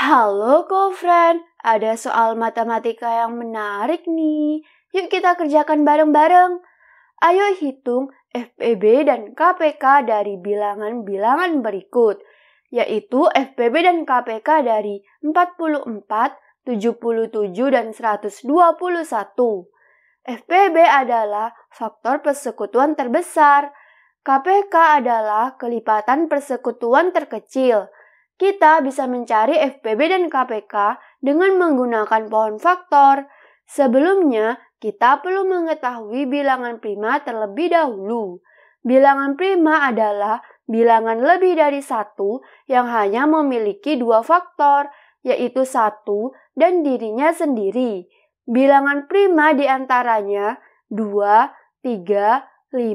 Halo friend, ada soal matematika yang menarik nih. Yuk kita kerjakan bareng-bareng. Ayo hitung FPB dan KPK dari bilangan-bilangan berikut, yaitu FPB dan KPK dari 44, 77, dan 121. FPB adalah faktor persekutuan terbesar. KPK adalah kelipatan persekutuan terkecil kita bisa mencari FPB dan KPK dengan menggunakan pohon faktor. Sebelumnya, kita perlu mengetahui bilangan prima terlebih dahulu. Bilangan prima adalah bilangan lebih dari satu yang hanya memiliki dua faktor, yaitu satu dan dirinya sendiri. Bilangan prima diantaranya 2, 3, 5, 7, 11,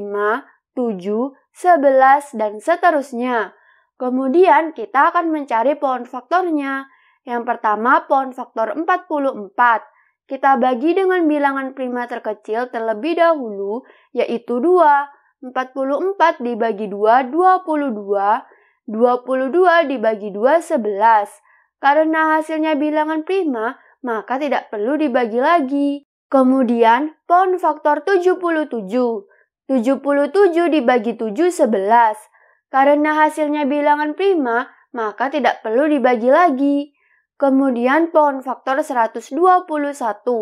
dan seterusnya. Kemudian kita akan mencari pohon faktornya. Yang pertama, pohon faktor 44. Kita bagi dengan bilangan prima terkecil terlebih dahulu, yaitu 2. 44 dibagi 2, 22. 22 dibagi 2, 11. Karena hasilnya bilangan prima, maka tidak perlu dibagi lagi. Kemudian, pohon faktor 77. 77 dibagi 7, 11. Karena hasilnya bilangan prima, maka tidak perlu dibagi lagi. Kemudian pohon faktor 121. 121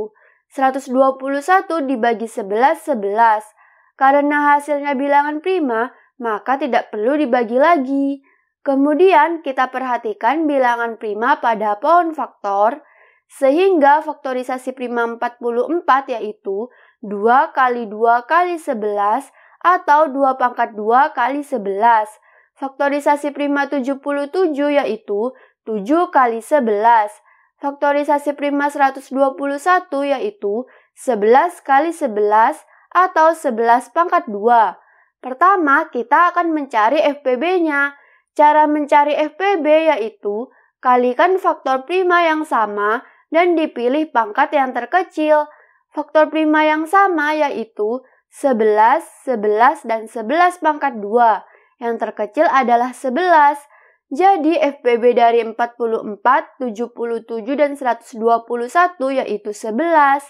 dibagi 11, 11. Karena hasilnya bilangan prima, maka tidak perlu dibagi lagi. Kemudian kita perhatikan bilangan prima pada pohon faktor, sehingga faktorisasi prima 44 yaitu 2 kali 2 kali 11 atau 2 pangkat 2 kali 11. Faktorisasi prima 77 yaitu 7 kali 11. Faktorisasi prima 121 yaitu 11 kali 11 atau 11 pangkat 2. Pertama, kita akan mencari FPB-nya. Cara mencari FPB yaitu kalikan faktor prima yang sama dan dipilih pangkat yang terkecil. Faktor prima yang sama yaitu 11, 11, dan 11 pangkat 2. Yang terkecil adalah 11. Jadi FPB dari 44, 77, dan 121 yaitu 11.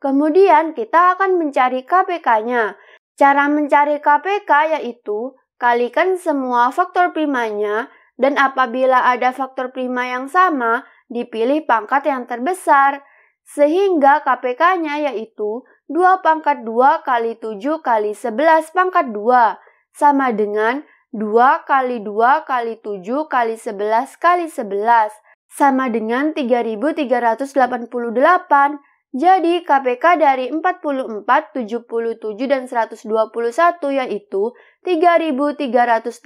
Kemudian kita akan mencari KPK-nya. Cara mencari KPK yaitu kalikan semua faktor primanya dan apabila ada faktor prima yang sama, dipilih pangkat yang terbesar. Sehingga KPK-nya yaitu 2 pangkat 2 kali 7 kali 11 pangkat 2 sama dengan 2 kali 2 kali 7 kali 11 kali 11 sama dengan 3388. Jadi KPK dari 44, 77, dan 121 yaitu 3388.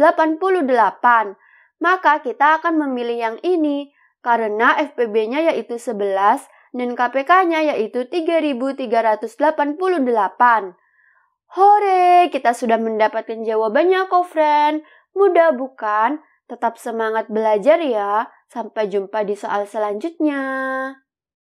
Maka kita akan memilih yang ini karena FPB-nya yaitu 11 dan KPK-nya yaitu 3388. Hore, kita sudah mendapatkan jawabannya kok, friend. Mudah bukan? Tetap semangat belajar ya. Sampai jumpa di soal selanjutnya.